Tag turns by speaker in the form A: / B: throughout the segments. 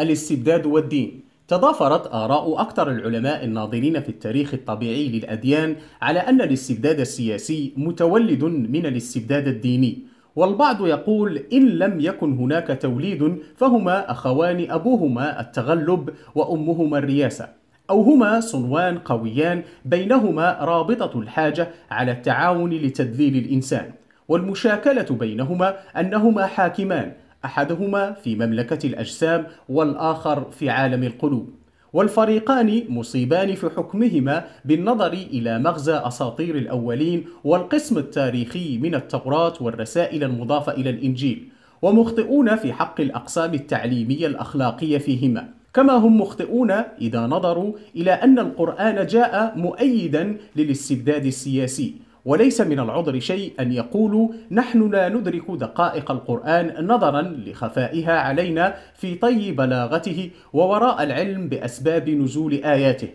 A: الاستبداد والدين تضافرت آراء أكثر العلماء الناظرين في التاريخ الطبيعي للأديان على أن الاستبداد السياسي متولد من الاستبداد الديني والبعض يقول إن لم يكن هناك توليد فهما أخوان أبوهما التغلب وأمهما الرياسة أو هما صنوان قويان بينهما رابطة الحاجة على التعاون لتذليل الإنسان والمشاكلة بينهما أنهما حاكمان أحدهما في مملكة الأجسام والآخر في عالم القلوب والفريقان مصيبان في حكمهما بالنظر إلى مغزى أساطير الأولين والقسم التاريخي من التوراة والرسائل المضافة إلى الإنجيل ومخطئون في حق الأقسام التعليمية الأخلاقية فيهما كما هم مخطئون إذا نظروا إلى أن القرآن جاء مؤيدا للاستبداد السياسي وليس من العذر شيء أن يقولوا نحن لا ندرك دقائق القرآن نظرا لخفائها علينا في طي بلاغته ووراء العلم بأسباب نزول آياته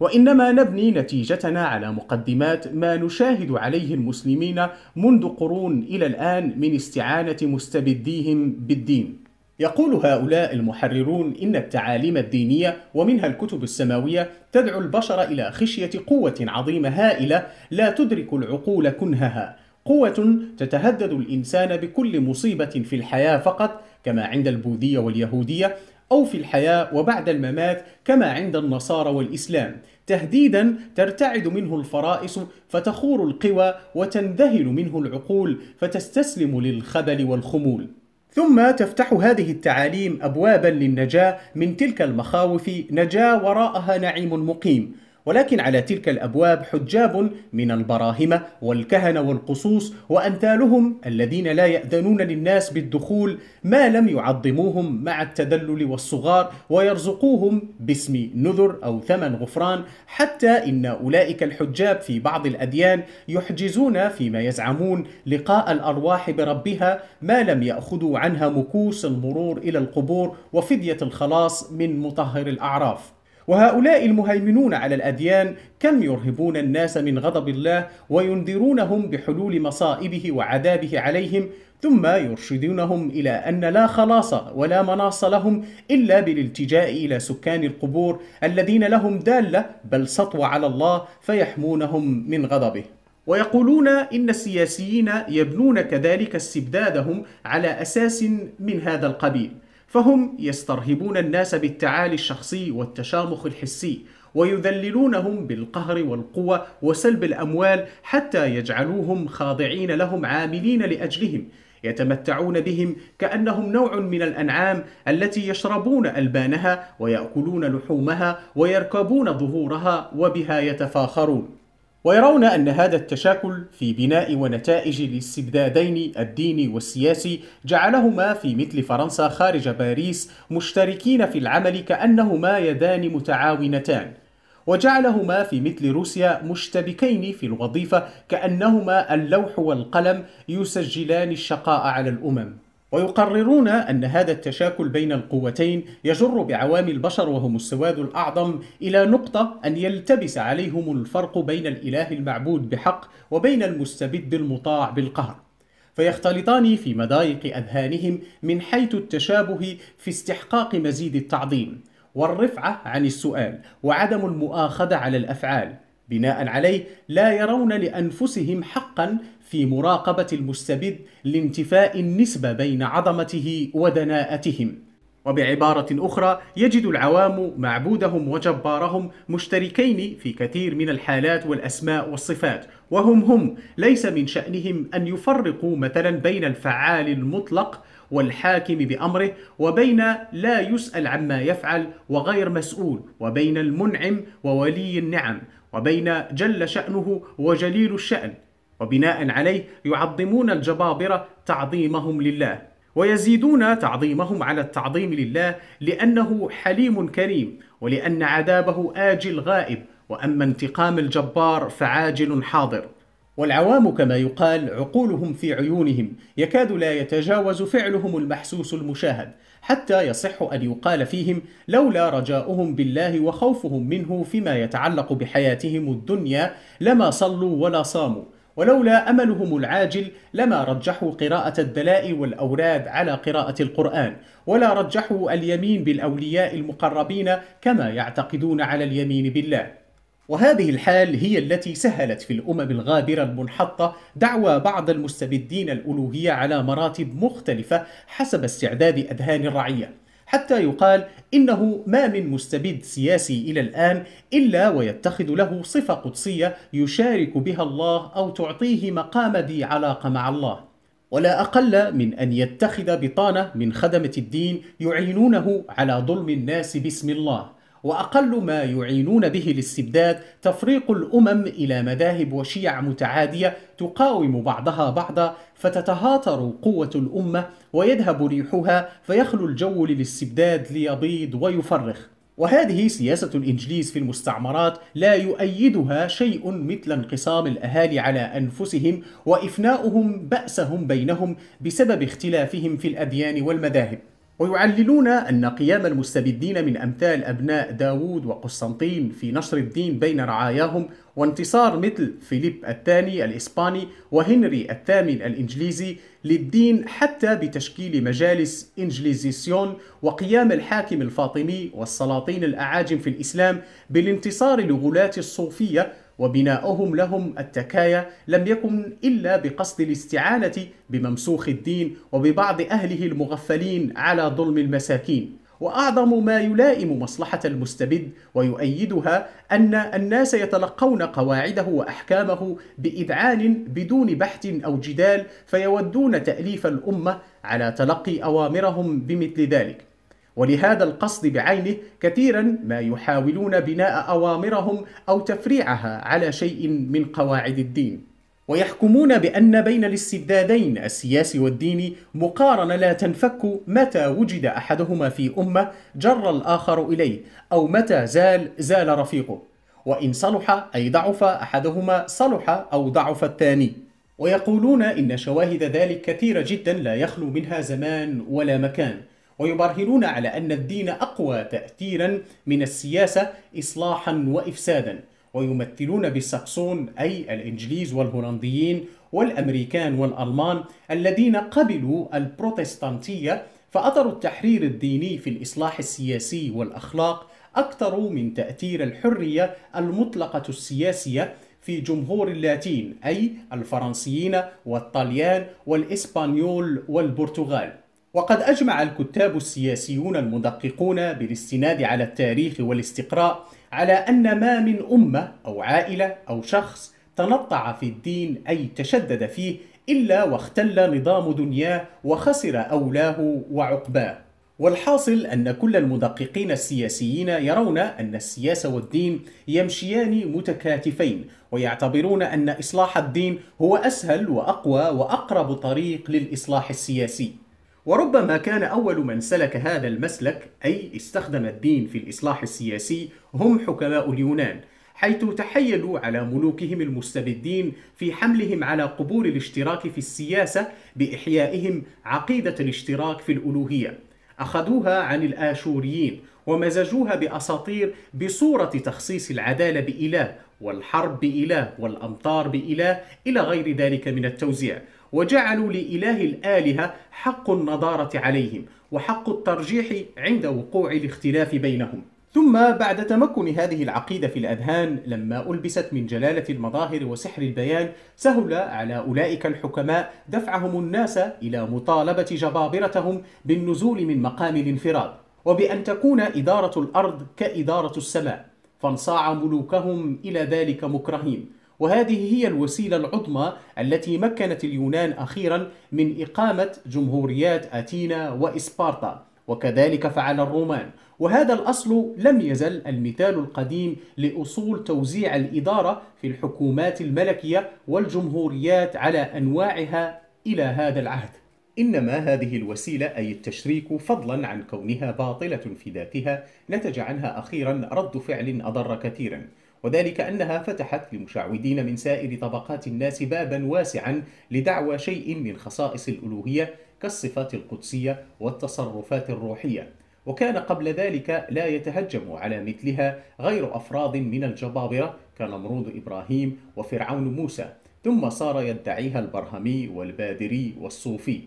A: وإنما نبني نتيجتنا على مقدمات ما نشاهد عليه المسلمين منذ قرون إلى الآن من استعانة مستبديهم بالدين يقول هؤلاء المحررون إن التعاليم الدينية ومنها الكتب السماوية تدعو البشر إلى خشية قوة عظيمة هائلة لا تدرك العقول كنهها قوة تتهدد الإنسان بكل مصيبة في الحياة فقط كما عند البوذية واليهودية أو في الحياة وبعد الممات كما عند النصارى والإسلام تهديدا ترتعد منه الفرائس فتخور القوى وتندهل منه العقول فتستسلم للخبل والخمول ثم تفتح هذه التعاليم أبوابا للنجاة من تلك المخاوف نجاه وراءها نعيم مقيم ولكن على تلك الأبواب حجاب من البراهمة والكهنة والقصوص وأمثالهم الذين لا يأذنون للناس بالدخول ما لم يعظموهم مع التدلل والصغار ويرزقوهم باسم نذر أو ثمن غفران حتى إن أولئك الحجاب في بعض الأديان يحجزون فيما يزعمون لقاء الأرواح بربها ما لم يأخذوا عنها مكوس المرور إلى القبور وفدية الخلاص من مطهر الأعراف وهؤلاء المهيمنون على الأديان كم يرهبون الناس من غضب الله وينذرونهم بحلول مصائبه وعذابه عليهم ثم يرشدونهم إلى أن لا خلاص ولا مناص لهم إلا بالالتجاء إلى سكان القبور الذين لهم دالة بل سطوه على الله فيحمونهم من غضبه ويقولون إن السياسيين يبنون كذلك استبدادهم على أساس من هذا القبيل فهم يسترهبون الناس بالتعالي الشخصي والتشامخ الحسي ويذللونهم بالقهر والقوة وسلب الأموال حتى يجعلوهم خاضعين لهم عاملين لأجلهم يتمتعون بهم كأنهم نوع من الأنعام التي يشربون ألبانها ويأكلون لحومها ويركبون ظهورها وبها يتفاخرون ويرون أن هذا التشاكل في بناء ونتائج الاستبدادين الديني والسياسي جعلهما في مثل فرنسا خارج باريس مشتركين في العمل كأنهما يدان متعاونتان وجعلهما في مثل روسيا مشتبكين في الوظيفة كأنهما اللوح والقلم يسجلان الشقاء على الأمم ويقررون أن هذا التشاكل بين القوتين يجر بعوام البشر وهم السواد الأعظم إلى نقطة أن يلتبس عليهم الفرق بين الإله المعبود بحق وبين المستبد المطاع بالقهر فيختلطان في مضايق أذهانهم من حيث التشابه في استحقاق مزيد التعظيم والرفعة عن السؤال وعدم المؤاخذة على الأفعال بناء عليه لا يرون لأنفسهم حقا في مراقبة المستبد لانتفاء النسبة بين عظمته ودناءتهم وبعبارة أخرى يجد العوام معبودهم وجبارهم مشتركين في كثير من الحالات والأسماء والصفات وهم هم ليس من شأنهم أن يفرقوا مثلا بين الفعال المطلق والحاكم بأمره وبين لا يسأل عما يفعل وغير مسؤول وبين المنعم وولي النعم وبين جل شأنه وجليل الشأن وبناء عليه يعظمون الجبابرة تعظيمهم لله ويزيدون تعظيمهم على التعظيم لله لأنه حليم كريم ولأن عذابه آجل غائب وأما انتقام الجبار فعاجل حاضر والعوام كما يقال عقولهم في عيونهم يكاد لا يتجاوز فعلهم المحسوس المشاهد حتى يصح أن يقال فيهم لولا رجاؤهم بالله وخوفهم منه فيما يتعلق بحياتهم الدنيا لما صلوا ولا صاموا ولولا أملهم العاجل لما رجحوا قراءة الدلاء والأوراد على قراءة القرآن ولا رجحوا اليمين بالأولياء المقربين كما يعتقدون على اليمين بالله وهذه الحال هي التي سهلت في الأمم الغابرة المنحطة دعوى بعض المستبدين الألوهية على مراتب مختلفة حسب استعداد أذهان الرعية حتى يقال إنه ما من مستبد سياسي إلى الآن إلا ويتخذ له صفة قدسية يشارك بها الله أو تعطيه مقام ذي علاقة مع الله ولا أقل من أن يتخذ بطانة من خدمة الدين يعينونه على ظلم الناس باسم الله وأقل ما يعينون به الاستبداد تفريق الأمم إلى مذاهب وشيع متعادية تقاوم بعضها بعضا فتتهاتر قوة الأمة ويذهب ريحها فيخلو الجو للاستبداد ليبيض ويفرخ وهذه سياسة الإنجليز في المستعمرات لا يؤيدها شيء مثل انقسام الأهالي على أنفسهم وإفناؤهم بأسهم بينهم بسبب اختلافهم في الأديان والمذاهب ويعللون أن قيام المستبدين من أمثال أبناء داوود وقسطنطين في نشر الدين بين رعاياهم وانتصار مثل فيليب الثاني الإسباني وهنري الثامن الإنجليزي للدين حتى بتشكيل مجالس إنجليزيسيون وقيام الحاكم الفاطمي والسلاطين الأعاجم في الإسلام بالانتصار لغلاة الصوفية وبناؤهم لهم التكايا لم يكن إلا بقصد الاستعانة بممسوخ الدين وببعض أهله المغفلين على ظلم المساكين وأعظم ما يلائم مصلحة المستبد ويؤيدها أن الناس يتلقون قواعده وأحكامه بإذعان بدون بحث أو جدال فيودون تأليف الأمة على تلقي أوامرهم بمثل ذلك ولهذا القصد بعينه كثيرا ما يحاولون بناء أوامرهم أو تفريعها على شيء من قواعد الدين ويحكمون بأن بين الاستبدادين السياسي والديني مقارنة لا تنفك متى وجد أحدهما في أمة جر الآخر إليه أو متى زال زال رفيقه وإن صلح أي ضعف أحدهما صلح أو ضعف الثاني ويقولون إن شواهد ذلك كثيرة جدا لا يخلو منها زمان ولا مكان ويبرهنون على أن الدين أقوى تأثيرا من السياسة إصلاحا وإفسادا ويمثلون بالساكسون أي الإنجليز والهولنديين والأمريكان والألمان الذين قبلوا البروتستانتية فأثر التحرير الديني في الإصلاح السياسي والأخلاق أكثر من تأثير الحرية المطلقة السياسية في جمهور اللاتين أي الفرنسيين والطليان والإسبانيول والبرتغال وقد أجمع الكتاب السياسيون المدققون بالاستناد على التاريخ والاستقراء على أن ما من أمة أو عائلة أو شخص تنطع في الدين أي تشدد فيه إلا واختل نظام دنياه وخسر أولاه وعقباه والحاصل أن كل المدققين السياسيين يرون أن السياسة والدين يمشيان متكاتفين ويعتبرون أن إصلاح الدين هو أسهل وأقوى وأقرب طريق للإصلاح السياسي وربما كان أول من سلك هذا المسلك أي استخدم الدين في الإصلاح السياسي هم حكماء اليونان حيث تحيلوا على ملوكهم المستبدين في حملهم على قبول الاشتراك في السياسة بإحيائهم عقيدة الاشتراك في الألوهية أخذوها عن الآشوريين ومزجوها بأساطير بصورة تخصيص العدالة بإله والحرب بإله والأمطار بإله إلى غير ذلك من التوزيع وجعلوا لإله الآلهة حق النضارة عليهم وحق الترجيح عند وقوع الاختلاف بينهم ثم بعد تمكن هذه العقيدة في الأذهان لما ألبست من جلالة المظاهر وسحر البيان سهل على أولئك الحكماء دفعهم الناس إلى مطالبة جبابرتهم بالنزول من مقام الانفراد وبأن تكون إدارة الأرض كإدارة السماء فانصاع ملوكهم إلى ذلك مكرهين وهذه هي الوسيلة العظمى التي مكنت اليونان أخيرا من إقامة جمهوريات أثينا وإسبارتا وكذلك فعل الرومان وهذا الأصل لم يزل المثال القديم لأصول توزيع الإدارة في الحكومات الملكية والجمهوريات على أنواعها إلى هذا العهد إنما هذه الوسيلة أي التشريك فضلا عن كونها باطلة في ذاتها نتج عنها أخيرا رد فعل أضر كثيرا وذلك أنها فتحت لمشعوذين من سائر طبقات الناس بابا واسعا لدعوى شيء من خصائص الألوهية كالصفات القدسية والتصرفات الروحية وكان قبل ذلك لا يتهجم على مثلها غير أفراد من الجبابرة كنمرود إبراهيم وفرعون موسى ثم صار يدعيها البرهمي والبادري والصوفي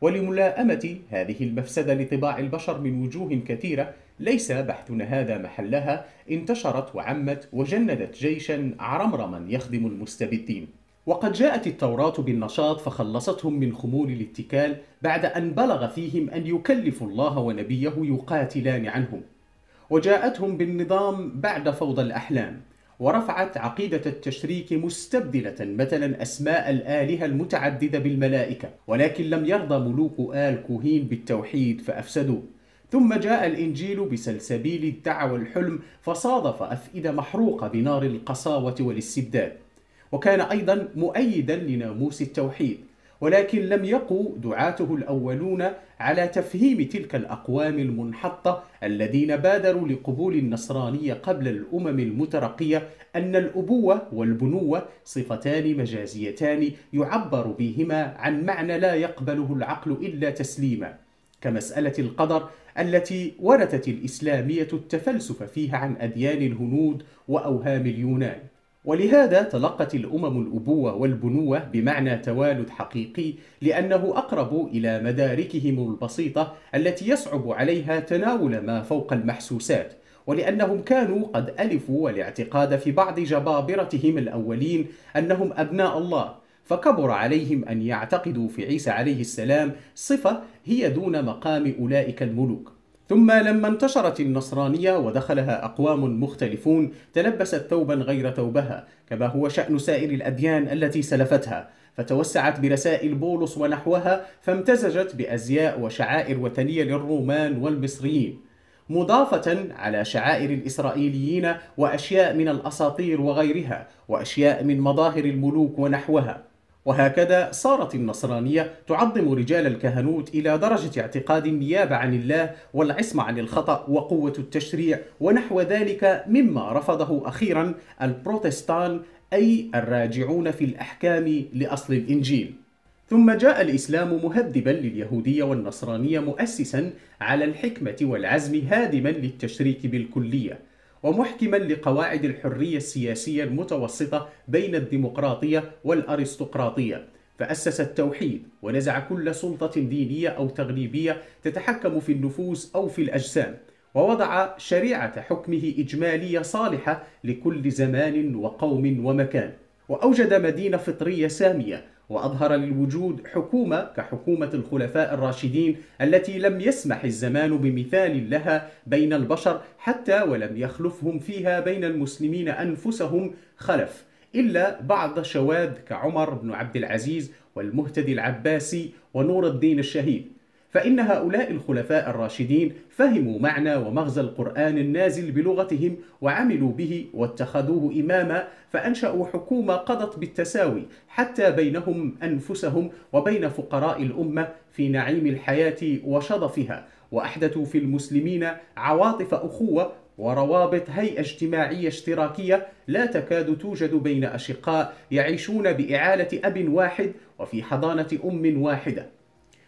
A: ولملائمة هذه المفسدة لطباع البشر من وجوه كثيرة ليس بحثنا هذا محلها انتشرت وعمت وجندت جيشا عرمرما يخدم المستبدين وقد جاءت التوراة بالنشاط فخلصتهم من خمول الاتكال بعد أن بلغ فيهم أن يكلفوا الله ونبيه يقاتلان عنهم وجاءتهم بالنظام بعد فوضى الأحلام ورفعت عقيدة التشريك مستبدلة مثلا أسماء الآلهة المتعددة بالملائكة ولكن لم يرضى ملوك آل كوهين بالتوحيد فأفسدوه ثم جاء الإنجيل بسلسبيل الدعوى الحلم فصادف أفئدة محروقة بنار القساوة والاستبداد وكان أيضا مؤيدا لناموس التوحيد ولكن لم يقوا دعاته الأولون على تفهيم تلك الأقوام المنحطة الذين بادروا لقبول النصرانية قبل الأمم المترقية أن الأبوة والبنوة صفتان مجازيتان يعبر بهما عن معنى لا يقبله العقل إلا تسليماً كمسألة القدر التي ورثت الإسلامية التفلسف فيها عن أديان الهنود وأوهام اليونان ولهذا تلقت الأمم الأبوة والبنوة بمعنى توالد حقيقي لأنه أقرب إلى مداركهم البسيطة التي يصعب عليها تناول ما فوق المحسوسات ولأنهم كانوا قد ألفوا الاعتقاد في بعض جبابرتهم الأولين أنهم أبناء الله فكبر عليهم أن يعتقدوا في عيسى عليه السلام صفة هي دون مقام أولئك الملوك ثم لما انتشرت النصرانية ودخلها أقوام مختلفون تلبست ثوبا غير ثوبها كما هو شأن سائر الأديان التي سلفتها فتوسعت برسائل بولس ونحوها فامتزجت بأزياء وشعائر وثنية للرومان والمصريين مضافة على شعائر الإسرائيليين وأشياء من الأساطير وغيرها وأشياء من مظاهر الملوك ونحوها وهكذا صارت النصرانية تعظم رجال الكهنوت إلى درجة اعتقاد النيابة عن الله والعصمة عن الخطأ وقوة التشريع ونحو ذلك مما رفضه أخيرا البروتستان أي الراجعون في الأحكام لأصل الإنجيل ثم جاء الإسلام مهذبا لليهودية والنصرانية مؤسسا على الحكمة والعزم هادما للتشريك بالكلية ومحكما لقواعد الحرية السياسية المتوسطة بين الديمقراطية والأرستقراطية فأسس التوحيد ونزع كل سلطة دينية أو تغليبية تتحكم في النفوس أو في الأجسام ووضع شريعة حكمه إجمالية صالحة لكل زمان وقوم ومكان وأوجد مدينة فطرية سامية وأظهر للوجود حكومة كحكومة الخلفاء الراشدين التي لم يسمح الزمان بمثال لها بين البشر حتى ولم يخلفهم فيها بين المسلمين أنفسهم خلف إلا بعض شواذ كعمر بن عبد العزيز والمهتدي العباسي ونور الدين الشهيد فإن هؤلاء الخلفاء الراشدين فهموا معنى ومغزى القرآن النازل بلغتهم وعملوا به واتخذوه إماما فأنشأوا حكومة قضت بالتساوي حتى بينهم أنفسهم وبين فقراء الأمة في نعيم الحياة وشظفها وأحدثوا في المسلمين عواطف أخوة وروابط هيئة اجتماعية اشتراكية لا تكاد توجد بين أشقاء يعيشون بإعالة أب واحد وفي حضانة أم واحدة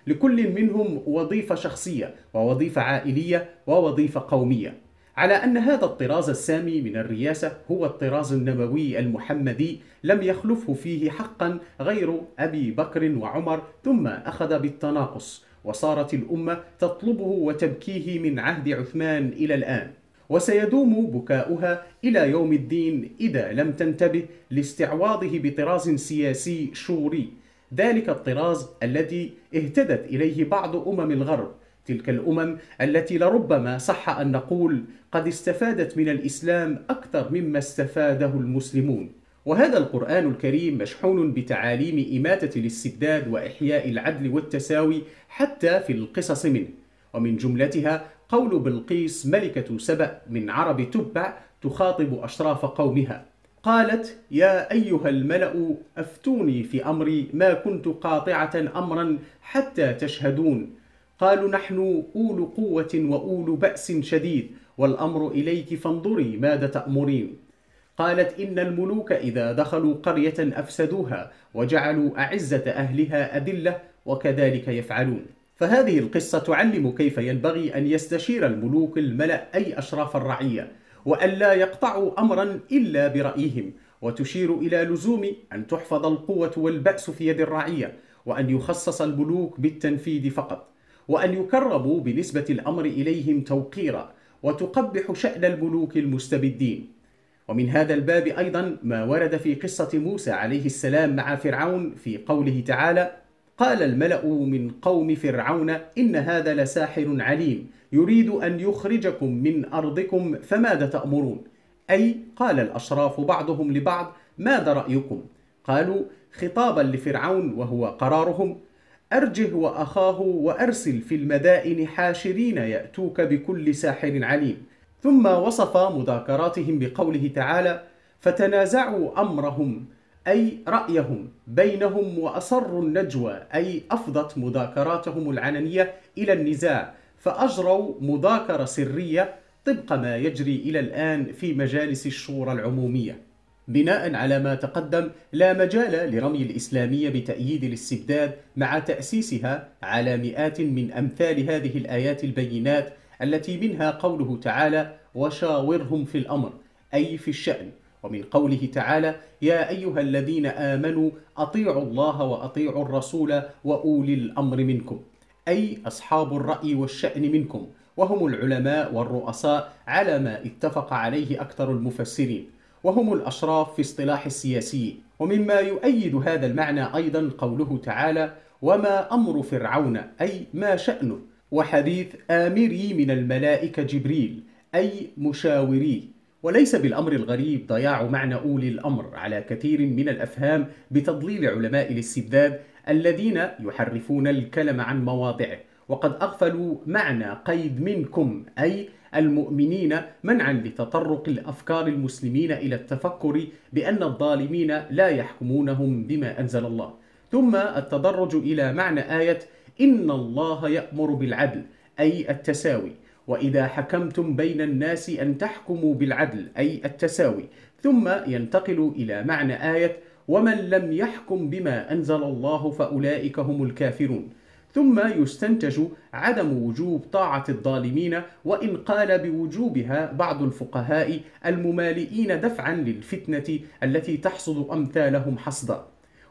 A: لكل منهم وظيفة شخصية ووظيفة عائلية ووظيفة قومية على أن هذا الطراز السامي من الرياسة هو الطراز النبوي المحمدي لم يخلفه فيه حقا غير أبي بكر وعمر ثم أخذ بالتناقص وصارت الأمة تطلبه وتبكيه من عهد عثمان إلى الآن وسيدوم بكاؤها إلى يوم الدين إذا لم تنتبه لاستعواضه بطراز سياسي شوري ذلك الطراز الذي اهتدت إليه بعض أمم الغرب تلك الأمم التي لربما صح أن نقول قد استفادت من الإسلام أكثر مما استفاده المسلمون وهذا القرآن الكريم مشحون بتعاليم إماتة الاستبداد وإحياء العدل والتساوي حتى في القصص منه ومن جملتها قول بلقيس ملكة سبأ من عرب تبع تخاطب أشراف قومها قالت يا أيها الملأ أفتوني في أمري ما كنت قاطعة أمرا حتى تشهدون قالوا نحن أول قوة وأول بأس شديد والأمر إليك فانظري ماذا تأمرين قالت إن الملوك إذا دخلوا قرية أفسدوها وجعلوا أعزة أهلها أذلة وكذلك يفعلون فهذه القصة تعلم كيف ينبغي أن يستشير الملوك الملأ أي أشراف الرعية وألا يقطعوا أمرا إلا برأيهم وتشير إلى لزوم أن تحفظ القوة والبأس في يد الرعية وأن يخصص الملوك بالتنفيذ فقط وأن يكربوا بنسبة الأمر إليهم توقيرا وتقبح شأن الملوك المستبدين ومن هذا الباب أيضا ما ورد في قصة موسى عليه السلام مع فرعون في قوله تعالى قال الملأ من قوم فرعون إن هذا لساحر عليم يريد أن يخرجكم من أرضكم فماذا تأمرون؟ أي قال الأشراف بعضهم لبعض ماذا رأيكم؟ قالوا خطابا لفرعون وهو قرارهم أرجه وأخاه وأرسل في المدائن حاشرين يأتوك بكل ساحر عليم ثم وصف مذاكراتهم بقوله تعالى فتنازعوا أمرهم أي رأيهم بينهم وأصروا النجوى أي أفضت مذاكراتهم العلنية إلى النزاع فأجروا مذاكرة سرية طبق ما يجري إلى الآن في مجالس الشورى العمومية بناء على ما تقدم لا مجال لرمي الإسلامية بتأييد الاستبداد مع تأسيسها على مئات من أمثال هذه الآيات البينات التي منها قوله تعالى وشاورهم في الأمر أي في الشأن ومن قوله تعالى يا أيها الذين آمنوا أطيعوا الله وأطيعوا الرسول وأولي الأمر منكم أي أصحاب الرأي والشأن منكم وهم العلماء والرؤساء على ما اتفق عليه أكثر المفسرين وهم الأشراف في اصطلاح السياسيين ومما يؤيد هذا المعنى أيضا قوله تعالى وما أمر فرعون أي ما شأنه وحديث آمري من الملائكة جبريل أي مشاوريه وليس بالأمر الغريب ضياع معنى أولي الأمر على كثير من الأفهام بتضليل علماء الاستبداد الذين يحرفون الكلم عن مواضعه وقد أغفلوا معنى قيد منكم أي المؤمنين منعا لتطرق الأفكار المسلمين إلى التفكر بأن الظالمين لا يحكمونهم بما أنزل الله ثم التدرج إلى معنى آية إن الله يأمر بالعدل أي التساوي وإذا حكمتم بين الناس أن تحكموا بالعدل أي التساوي ثم ينتقل إلى معنى آية ومن لم يحكم بما أنزل الله فأولئك هم الكافرون ثم يستنتج عدم وجوب طاعة الظالمين وإن قال بوجوبها بعض الفقهاء الممالئين دفعا للفتنة التي تحصد أمثالهم حصدا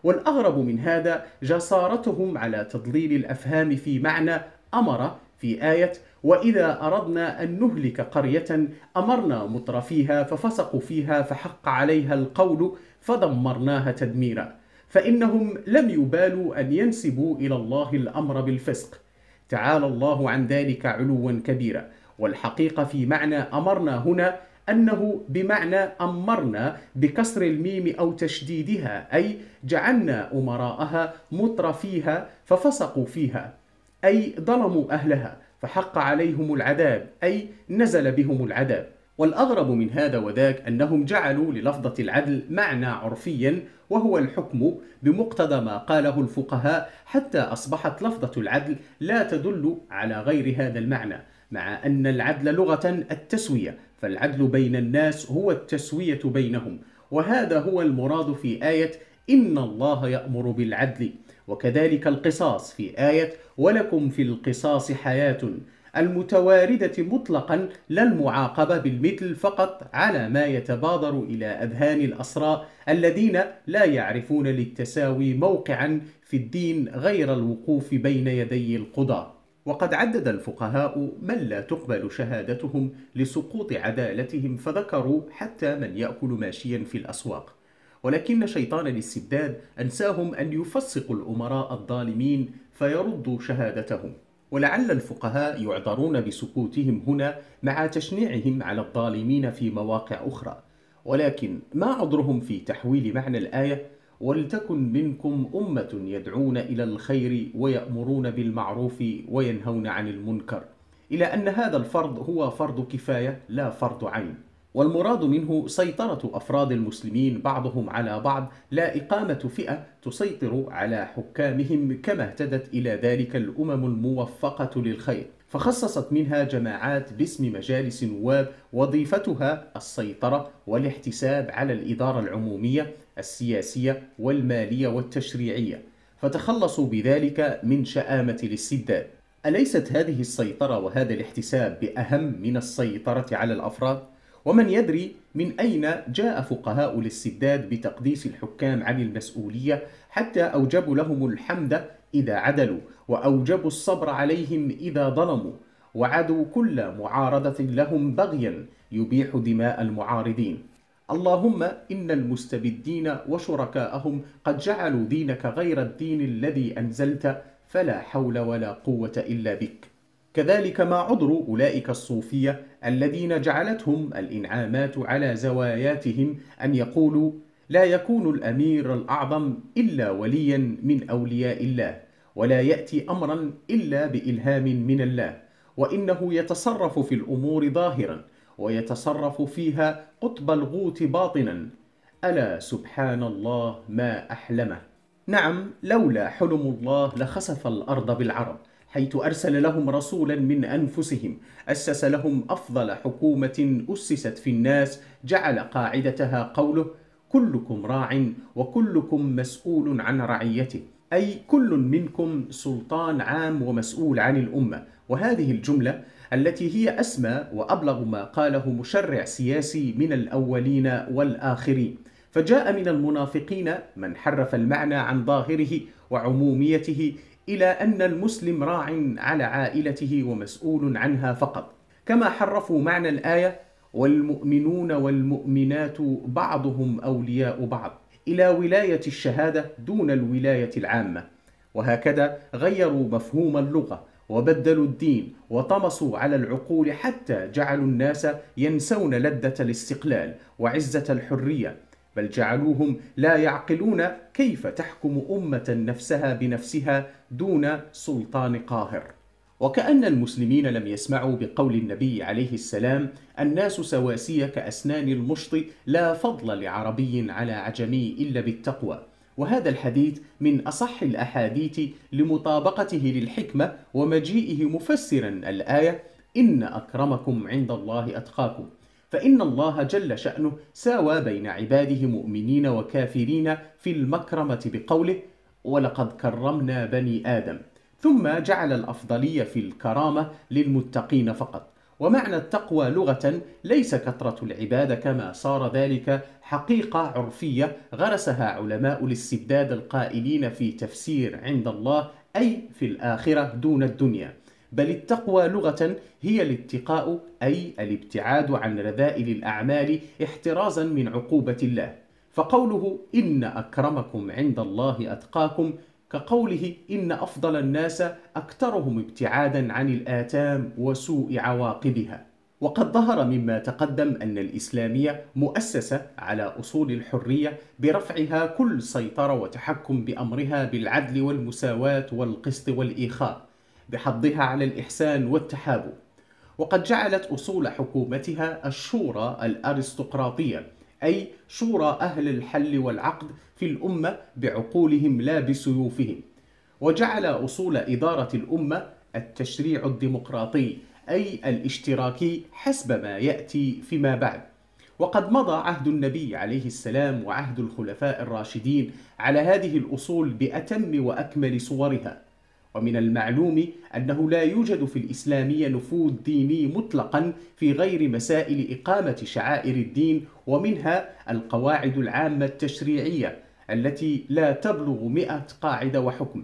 A: والأغرب من هذا جسارتهم على تضليل الأفهام في معنى أمر في آية وإذا أردنا أن نهلك قرية أمرنا مترفيها ففسقوا فيها فحق عليها القول فدمرناها تدميرا فإنهم لم يبالوا أن ينسبوا إلى الله الأمر بالفسق تعالى الله عن ذلك علوا كبيرا والحقيقة في معنى أمرنا هنا أنه بمعنى أمرنا بكسر الميم أو تشديدها أي جعلنا أمراءها مطرفيها ففسقوا فيها أي ظلموا أهلها فحق عليهم العذاب أي نزل بهم العذاب والأغرب من هذا وذاك أنهم جعلوا للفظة العدل معنى عرفيا وهو الحكم بمقتضى ما قاله الفقهاء حتى أصبحت لفظة العدل لا تدل على غير هذا المعنى مع أن العدل لغة التسوية فالعدل بين الناس هو التسوية بينهم وهذا هو المراد في آية إن الله يأمر بالعدل وكذلك القصاص في آية ولكم في القصاص حياة المتواردة مطلقا لا المعاقبة بالمثل فقط على ما يتبادر إلى أذهان الأسراء الذين لا يعرفون للتساوي موقعا في الدين غير الوقوف بين يدي القضاة وقد عدد الفقهاء من لا تقبل شهادتهم لسقوط عدالتهم فذكروا حتى من يأكل ماشيا في الأسواق ولكن شيطان الاستبداد أنساهم أن يفسقوا الأمراء الظالمين فيردوا شهادتهم ولعل الفقهاء يعذرون بسكوتهم هنا مع تشنيعهم على الظالمين في مواقع أخرى ولكن ما عذرهم في تحويل معنى الآية ولتكن منكم أمة يدعون إلى الخير ويأمرون بالمعروف وينهون عن المنكر إلى أن هذا الفرض هو فرض كفاية لا فرض عين والمراد منه سيطرة أفراد المسلمين بعضهم على بعض لا إقامة فئة تسيطر على حكامهم كما اهتدت إلى ذلك الأمم الموفقة للخير فخصصت منها جماعات باسم مجالس نواب وظيفتها السيطرة والاحتساب على الإدارة العمومية السياسية والمالية والتشريعية فتخلصوا بذلك من شآمة الاستبداد أليست هذه السيطرة وهذا الاحتساب بأهم من السيطرة على الأفراد؟ ومن يدري من أين جاء فقهاء الاستبداد بتقديس الحكام عن المسؤولية حتى أوجبوا لهم الحمد إذا عدلوا وأوجبوا الصبر عليهم إذا ظلموا وعدوا كل معارضة لهم بغيا يبيح دماء المعارضين اللهم إن المستبدين وشركاءهم قد جعلوا دينك غير الدين الذي أنزلت فلا حول ولا قوة إلا بك كذلك ما عذر أولئك الصوفية الذين جعلتهم الإنعامات على زواياتهم أن يقولوا لا يكون الأمير الأعظم إلا وليا من أولياء الله ولا يأتي أمرا إلا بإلهام من الله وإنه يتصرف في الأمور ظاهرا ويتصرف فيها قطب الغوت باطنا ألا سبحان الله ما أحلمه نعم لولا حلم الله لخسف الأرض بالعرب حيث أرسل لهم رسولا من أنفسهم أسس لهم أفضل حكومة أسست في الناس جعل قاعدتها قوله كلكم راع وكلكم مسؤول عن رعيته أي كل منكم سلطان عام ومسؤول عن الأمة وهذه الجملة التي هي أسمى وأبلغ ما قاله مشرع سياسي من الأولين والآخرين فجاء من المنافقين من حرف المعنى عن ظاهره وعموميته إلى أن المسلم راع على عائلته ومسؤول عنها فقط كما حرفوا معنى الآية والمؤمنون والمؤمنات بعضهم أولياء بعض إلى ولاية الشهادة دون الولاية العامة وهكذا غيروا مفهوم اللغة وبدلوا الدين وطمسوا على العقول حتى جعلوا الناس ينسون لذة الاستقلال وعزة الحرية بل جعلوهم لا يعقلون كيف تحكم أمة نفسها بنفسها دون سلطان قاهر وكأن المسلمين لم يسمعوا بقول النبي عليه السلام الناس سواسية كأسنان المشط لا فضل لعربي على عجمي إلا بالتقوى وهذا الحديث من أصح الأحاديث لمطابقته للحكمة ومجيئه مفسرا الآية إن أكرمكم عند الله أتقاكم فإن الله جل شأنه ساوى بين عباده مؤمنين وكافرين في المكرمة بقوله ولقد كرمنا بني آدم ثم جعل الأفضلية في الكرامة للمتقين فقط ومعنى التقوى لغة ليس كثرة العبادة كما صار ذلك حقيقة عرفية غرسها علماء الاستبداد القائلين في تفسير عند الله أي في الآخرة دون الدنيا بل التقوى لغة هي الاتقاء أي الابتعاد عن رذائل الأعمال احترازا من عقوبة الله فقوله إن أكرمكم عند الله أتقاكم كقوله إن أفضل الناس أكثرهم ابتعادا عن الآثام وسوء عواقبها وقد ظهر مما تقدم أن الإسلامية مؤسسة على أصول الحرية برفعها كل سيطرة وتحكم بأمرها بالعدل والمساواة والقسط والإيخاء بحضها على الإحسان والتحابب وقد جعلت أصول حكومتها الشورى الأرستقراطية أي شورى أهل الحل والعقد في الأمة بعقولهم لا بسيوفهم وجعل أصول إدارة الأمة التشريع الديمقراطي أي الاشتراكي حسب ما يأتي فيما بعد وقد مضى عهد النبي عليه السلام وعهد الخلفاء الراشدين على هذه الأصول بأتم وأكمل صورها ومن المعلوم أنه لا يوجد في الإسلامية نفوذ ديني مطلقا في غير مسائل إقامة شعائر الدين ومنها القواعد العامة التشريعية التي لا تبلغ مئة قاعدة وحكم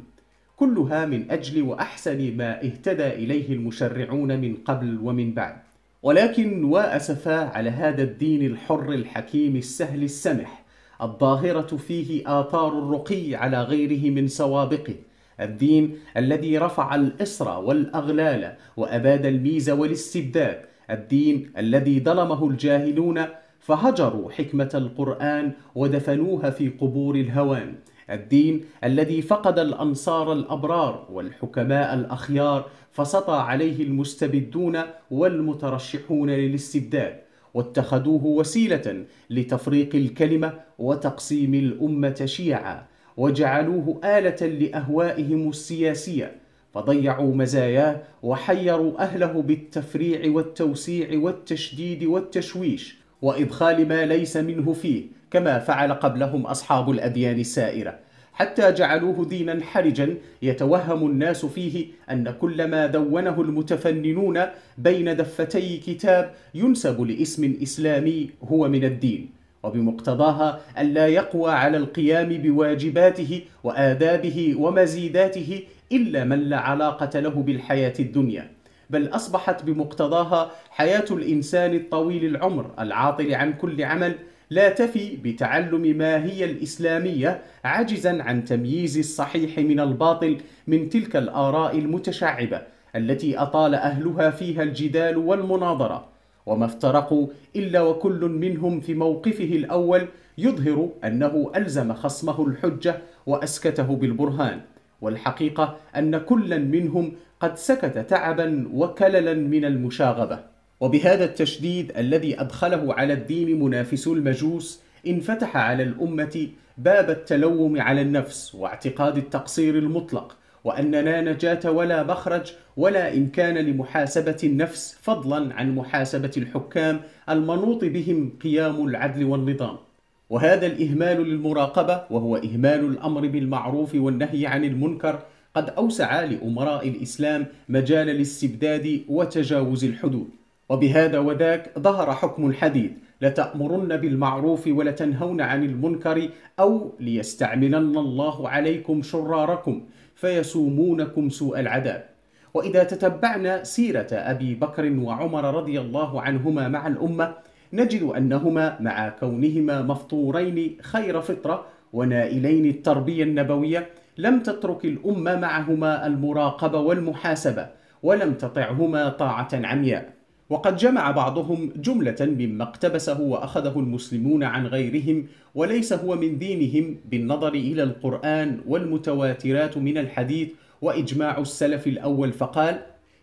A: كلها من أجل وأحسن ما اهتدى إليه المشرعون من قبل ومن بعد ولكن وأسفا على هذا الدين الحر الحكيم السهل السمح الظاهرة فيه آثار الرقي على غيره من سوابقه الدين الذي رفع الإسر والأغلال وأباد الميز والاستبداد الدين الذي ظلمه الجاهلون فهجروا حكمة القرآن ودفنوها في قبور الهوان الدين الذي فقد الأنصار الأبرار والحكماء الأخيار فسطى عليه المستبدون والمترشحون للاستبداد واتخذوه وسيلة لتفريق الكلمة وتقسيم الأمة شيعاً وجعلوه آلة لأهوائهم السياسية فضيعوا مزاياه وحيروا أهله بالتفريع والتوسيع والتشديد والتشويش وإدخال ما ليس منه فيه كما فعل قبلهم أصحاب الأديان السائرة حتى جعلوه دينا حرجا يتوهم الناس فيه أن كل ما دونه المتفننون بين دفتي كتاب ينسب لاسم إسلامي هو من الدين وبمقتضاها ألا يقوى على القيام بواجباته وآدابه ومزيداته إلا من لا علاقة له بالحياة الدنيا بل أصبحت بمقتضاها حياة الإنسان الطويل العمر العاطل عن كل عمل لا تفي بتعلم ما هي الإسلامية عاجزا عن تمييز الصحيح من الباطل من تلك الآراء المتشعبة التي أطال أهلها فيها الجدال والمناظرة وما افترقوا إلا وكل منهم في موقفه الأول يظهر أنه ألزم خصمه الحجة وأسكته بالبرهان والحقيقة أن كلا منهم قد سكت تعبا وكللا من المشاغبة وبهذا التشديد الذي أدخله على الدين منافسو المجوس انفتح على الأمة باب التلوم على النفس واعتقاد التقصير المطلق وأن لا نجاة ولا مخرج ولا إمكان لمحاسبة النفس فضلا عن محاسبة الحكام المنوط بهم قيام العدل والنظام وهذا الإهمال للمراقبة وهو إهمال الأمر بالمعروف والنهي عن المنكر قد أوسع لأمراء الإسلام مجال الاستبداد وتجاوز الحدود وبهذا وذاك ظهر حكم الحديث لتأمرن بالمعروف ولتنهون عن المنكر أو ليستعملن الله عليكم شراركم فيسومونكم سوء العذاب وإذا تتبعنا سيرة أبي بكر وعمر رضي الله عنهما مع الأمة نجد أنهما مع كونهما مفطورين خير فطرة ونائلين التربية النبوية لم تترك الأمة معهما المراقبة والمحاسبة ولم تطعهما طاعة عمياء وقد جمع بعضهم جملة مما اقتبسه وأخذه المسلمون عن غيرهم وليس هو من دينهم بالنظر إلى القرآن والمتواترات من الحديث وإجماع السلف الأول فقال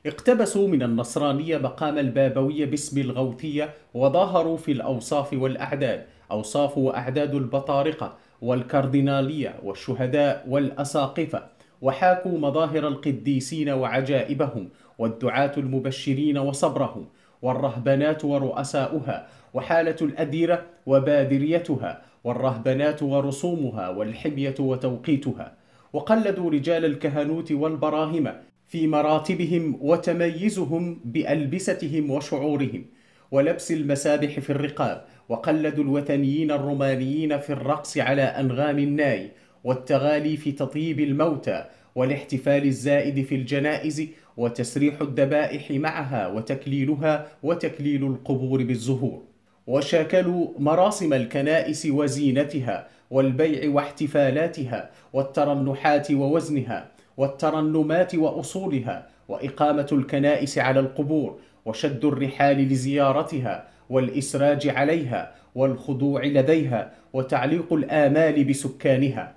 A: اقتبسوا من النصرانية مقام البابوية باسم الغوثية وظاهروا في الأوصاف والأعداد أوصاف وأعداد البطارقة والكاردينالية والشهداء والأساقفة وحاكوا مظاهر القديسين وعجائبهم والدعاة المبشرين وصبرهم والرهبنات ورؤساؤها وحالة الأديرة وبادريتها والرهبنات ورسومها والحمية وتوقيتها وقلدوا رجال الكهنوت والبراهمة في مراتبهم وتميزهم بألبستهم وشعورهم ولبس المسابح في الرقاب وقلدوا الوثنيين الرومانيين في الرقص على أنغام الناي والتغالي في تطيب الموتى والاحتفال الزائد في الجنائز وتسريح الذبائح معها وتكليلها وتكليل القبور بالزهور وشاكلوا مراسم الكنائس وزينتها والبيع واحتفالاتها والترنحات ووزنها والترنمات واصولها واقامه الكنائس على القبور وشد الرحال لزيارتها والاسراج عليها والخضوع لديها وتعليق الامال بسكانها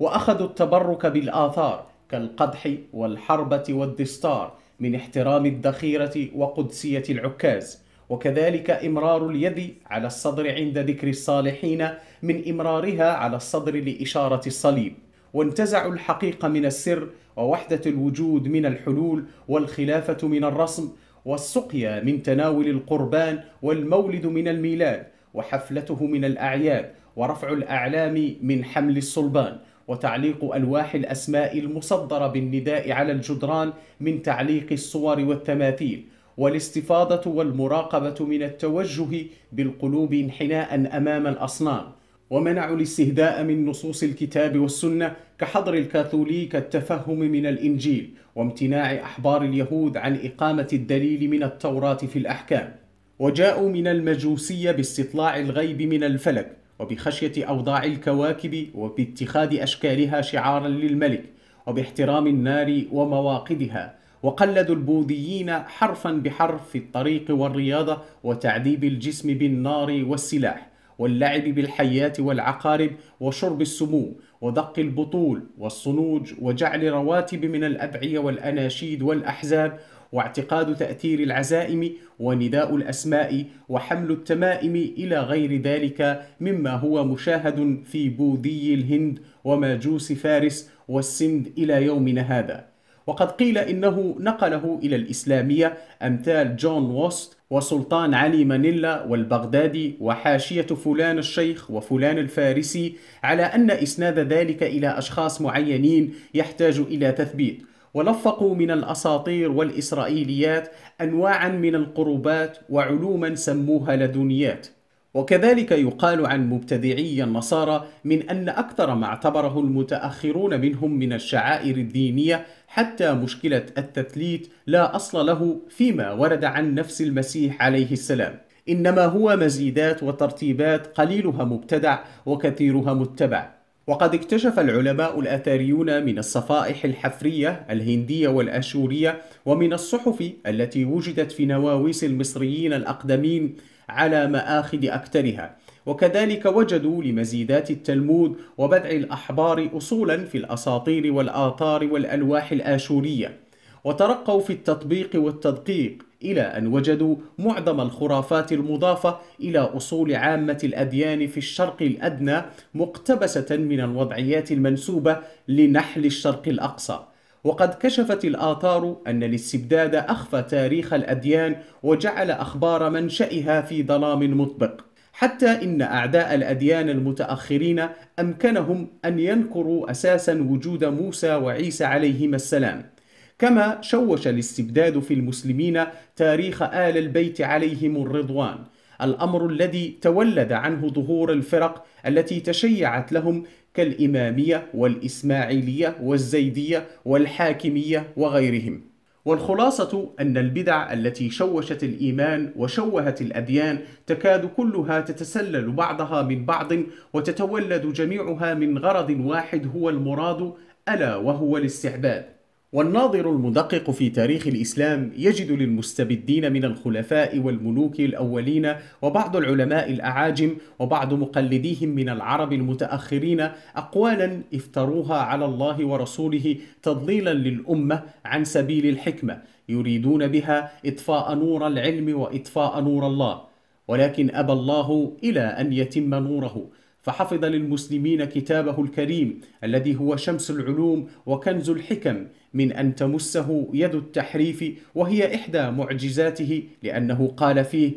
A: واخذوا التبرك بالاثار كالقدح والحربة والدستار من احترام الذخيرة وقدسية العكاز وكذلك إمرار اليد على الصدر عند ذكر الصالحين من إمرارها على الصدر لإشارة الصليب وانتزع الحقيقة من السر ووحدة الوجود من الحلول والخلافة من الرسم والسقيا من تناول القربان والمولد من الميلاد وحفلته من الأعياد ورفع الأعلام من حمل الصلبان وتعليق ألواح الأسماء المصدرة بالنداء على الجدران من تعليق الصور والتماثيل والاستفاضة والمراقبة من التوجه بالقلوب انحناء أمام الأصنام ومنعوا الاستهداء من نصوص الكتاب والسنة كحظر الكاثوليك التفهم من الإنجيل وامتناع أحبار اليهود عن إقامة الدليل من التوراة في الأحكام وجاءوا من المجوسية باستطلاع الغيب من الفلك وبخشية أوضاع الكواكب وباتخاذ أشكالها شعارا للملك وباحترام النار ومواقدها وقلدوا البوذيين حرفا بحرف في الطريق والرياضة وتعذيب الجسم بالنار والسلاح واللعب بالحياة والعقارب وشرب السموم ودق البطول والصنوج وجعل رواتب من الأبعية والأناشيد والأحزاب واعتقاد تأثير العزائم ونداء الأسماء وحمل التمائم إلى غير ذلك مما هو مشاهد في بوذي الهند وماجوس فارس والسند إلى يومنا هذا وقد قيل إنه نقله إلى الإسلامية أمثال جون ووست وسلطان علي مانيلا والبغدادي وحاشية فلان الشيخ وفلان الفارسي على أن إسناد ذلك إلى أشخاص معينين يحتاج إلى تثبيت ولفقوا من الأساطير والإسرائيليات أنواعا من القربات وعلوما سموها لدنيات وكذلك يقال عن مبتدعي النصارى من أن أكثر ما اعتبره المتأخرون منهم من الشعائر الدينية حتى مشكلة التثليث لا أصل له فيما ورد عن نفس المسيح عليه السلام إنما هو مزيدات وترتيبات قليلها مبتدع وكثيرها متبع وقد اكتشف العلماء الأثريون من الصفائح الحفرية الهندية والأشورية ومن الصحف التي وجدت في نواويس المصريين الأقدمين على مآخذ أكثرها وكذلك وجدوا لمزيدات التلمود وبدع الأحبار أصولا في الأساطير والآثار والألواح الآشورية وترقوا في التطبيق والتدقيق إلى أن وجدوا معظم الخرافات المضافة إلى أصول عامة الأديان في الشرق الأدنى مقتبسة من الوضعيات المنسوبة لنحل الشرق الأقصى وقد كشفت الآثار أن الاستبداد أخفى تاريخ الأديان وجعل أخبار منشئها في ظلام مطبق حتى إن أعداء الأديان المتأخرين أمكنهم أن ينكروا أساسا وجود موسى وعيسى عليهما السلام كما شوش الاستبداد في المسلمين تاريخ آل البيت عليهم الرضوان الأمر الذي تولد عنه ظهور الفرق التي تشيعت لهم كالإمامية والإسماعيلية والزيدية والحاكمية وغيرهم والخلاصة أن البدع التي شوشت الإيمان وشوهت الأديان تكاد كلها تتسلل بعضها من بعض وتتولد جميعها من غرض واحد هو المراد ألا وهو الاستعباد والناظر المدقق في تاريخ الإسلام يجد للمستبدين من الخلفاء والملوك الأولين وبعض العلماء الأعاجم وبعض مقلديهم من العرب المتأخرين أقوالا افتروها على الله ورسوله تضليلا للأمة عن سبيل الحكمة يريدون بها إطفاء نور العلم وإطفاء نور الله ولكن أبى الله إلى أن يتم نوره فحفظ للمسلمين كتابه الكريم الذي هو شمس العلوم وكنز الحكم من أن تمسه يد التحريف وهي إحدى معجزاته لأنه قال فيه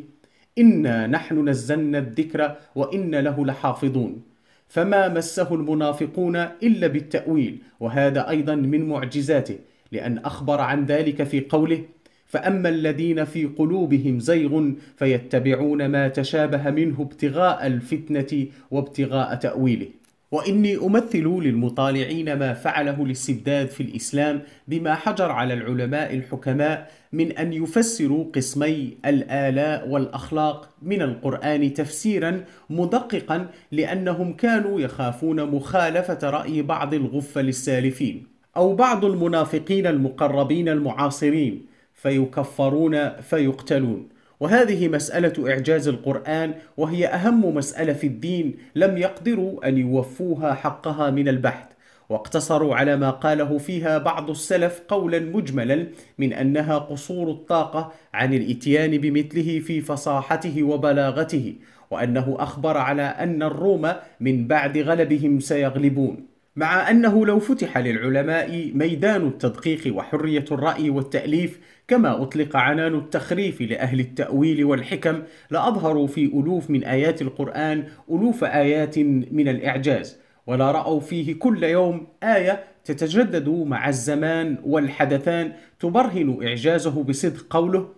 A: إنا نحن نزلنا الذكر وإن له لحافظون فما مسه المنافقون إلا بالتأويل وهذا أيضا من معجزاته لأن أخبر عن ذلك في قوله فأما الذين في قلوبهم زيغ فيتبعون ما تشابه منه ابتغاء الفتنة وابتغاء تأويله وإني أمثل للمطالعين ما فعله الاستبداد في الإسلام بما حجر على العلماء الحكماء من أن يفسروا قسمي الآلاء والأخلاق من القرآن تفسيرا مدققا لأنهم كانوا يخافون مخالفة رأي بعض الغفل السالفين أو بعض المنافقين المقربين المعاصرين فيكفرون فيقتلون وهذه مسألة إعجاز القرآن وهي أهم مسألة في الدين لم يقدروا أن يوفوها حقها من البحث واقتصروا على ما قاله فيها بعض السلف قولا مجملا من انها قصور الطاقه عن الاتيان بمثله في فصاحته وبلاغته وانه اخبر على ان الروم من بعد غلبهم سيغلبون مع أنه لو فتح للعلماء ميدان التدقيق وحرية الرأي والتأليف كما أطلق عنان التخريف لأهل التأويل والحكم لأظهروا في ألوف من آيات القرآن ألوف آيات من الإعجاز ولا رأوا فيه كل يوم آية تتجدد مع الزمان والحدثان تبرهن إعجازه بصدق قوله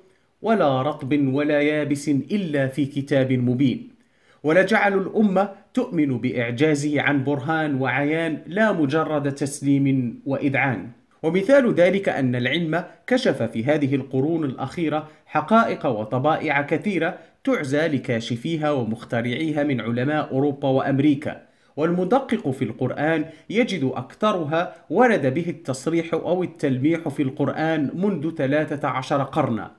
A: ولا رطب ولا يابس إلا في كتاب مبين ولجعلوا الأمة تؤمن بإعجازه عن برهان وعيان لا مجرد تسليم وإذعان ومثال ذلك أن العلم كشف في هذه القرون الأخيرة حقائق وطبائع كثيرة تعزى لكاشفيها ومخترعيها من علماء أوروبا وأمريكا والمدقق في القرآن يجد أكثرها ورد به التصريح أو التلميح في القرآن منذ 13 قرناً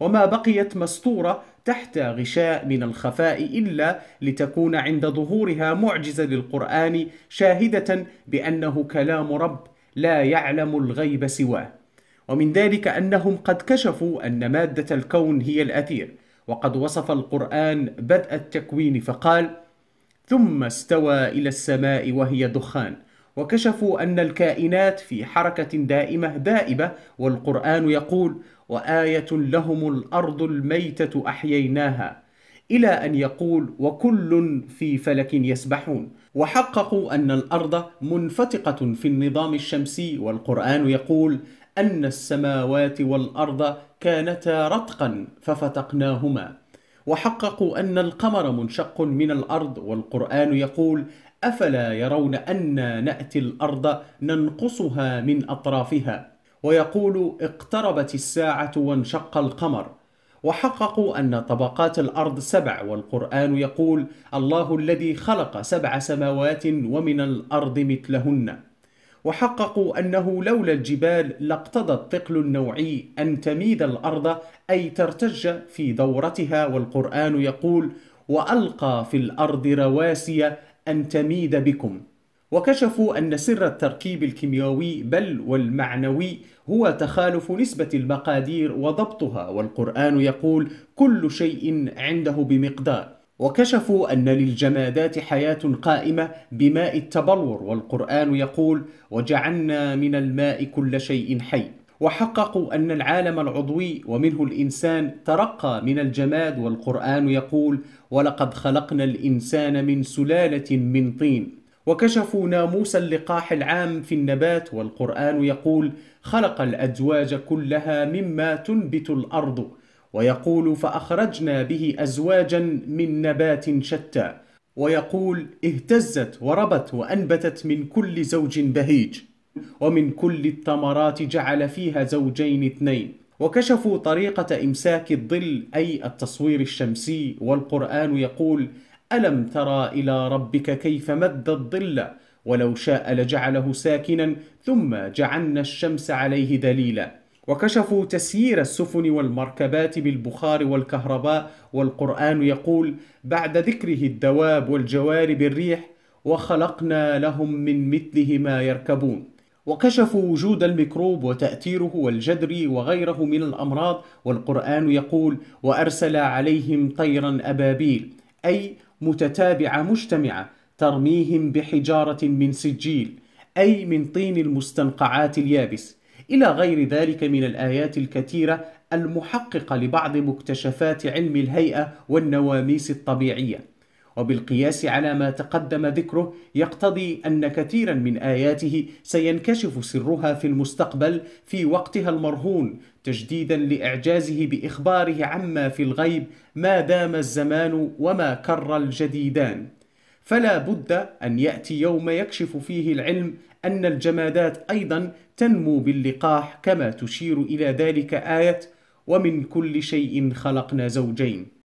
A: وما بقيت مستورة تحت غشاء من الخفاء إلا لتكون عند ظهورها معجزة للقرآن شاهدة بأنه كلام رب لا يعلم الغيب سواه ومن ذلك أنهم قد كشفوا أن مادة الكون هي الأثير وقد وصف القرآن بدء التكوين فقال ثم استوى إلى السماء وهي دخان وكشفوا أن الكائنات في حركة دائمة دائبة والقرآن يقول وآية لهم الأرض الميتة أحييناها إلى أن يقول وكل في فلك يسبحون وحققوا أن الأرض منفتقة في النظام الشمسي والقرآن يقول أن السماوات والأرض كانتا رتقا ففتقناهما وحققوا أن القمر منشق من الأرض والقرآن يقول أفلا يرون أنا نأتي الأرض ننقصها من أطرافها ويقول اقتربت الساعة وانشق القمر وحققوا أن طبقات الأرض سبع والقرآن يقول الله الذي خلق سبع سماوات ومن الأرض مثلهن وحققوا أنه لولا الجبال لاقتضى الثقل النوعي أن تميد الأرض أي ترتج في دورتها والقرآن يقول وألقى في الأرض رواسي أن تميد بكم وكشفوا أن سر التركيب الكيميائي بل والمعنوي هو تخالف نسبة المقادير وضبطها والقرآن يقول كل شيء عنده بمقدار وكشفوا أن للجمادات حياة قائمة بماء التبلور والقرآن يقول وجعلنا من الماء كل شيء حي وحققوا أن العالم العضوي ومنه الإنسان ترقى من الجماد والقرآن يقول ولقد خلقنا الإنسان من سلالة من طين وكشفوا ناموس اللقاح العام في النبات والقرآن يقول خلق الأزواج كلها مما تنبت الأرض ويقول فأخرجنا به أزواجا من نبات شتى ويقول اهتزت وربت وأنبتت من كل زوج بهيج ومن كل الثمرات جعل فيها زوجين اثنين وكشفوا طريقة إمساك الظل أي التصوير الشمسي والقرآن يقول ألم ترى إلى ربك كيف مد الظل ولو شاء لجعله ساكنا ثم جعلنا الشمس عليه دليلا وكشفوا تسيير السفن والمركبات بالبخار والكهرباء والقرآن يقول بعد ذكره الدواب والجوارب الريح وخلقنا لهم من مثله ما يركبون وكشفوا وجود الميكروب وتأثيره والجدري وغيره من الأمراض والقرآن يقول وأرسل عليهم طيرا أبابيل أي متتابعة مجتمعة ترميهم بحجارة من سجيل أي من طين المستنقعات اليابس إلى غير ذلك من الآيات الكثيرة المحققة لبعض مكتشفات علم الهيئة والنواميس الطبيعية وبالقياس على ما تقدم ذكره يقتضي أن كثيرا من آياته سينكشف سرها في المستقبل في وقتها المرهون تجديدا لإعجازه بإخباره عما في الغيب ما دام الزمان وما كر الجديدان فلا بد أن يأتي يوم يكشف فيه العلم أن الجمادات أيضا تنمو باللقاح كما تشير إلى ذلك آية ومن كل شيء خلقنا زوجين